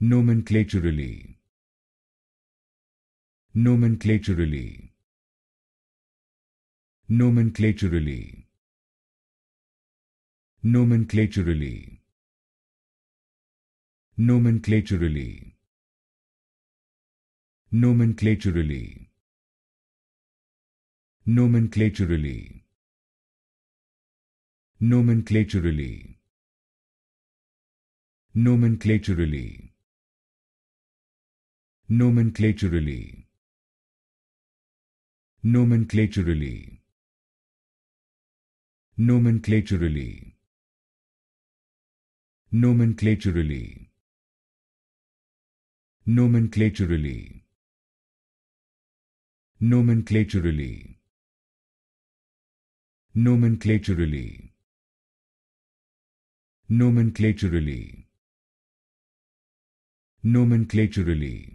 nomenclaturally nomenclaturally nomenclaturally nomenclaturally nomenclaturally nomenclaturally nomenclaturally nomenclaturally nomenclaturally nomenclaturally nomenclaturally nomenclaturally nomenclaturally nomenclaturally nomenclaturally nomenclaturally nomenclaturally nomenclaturally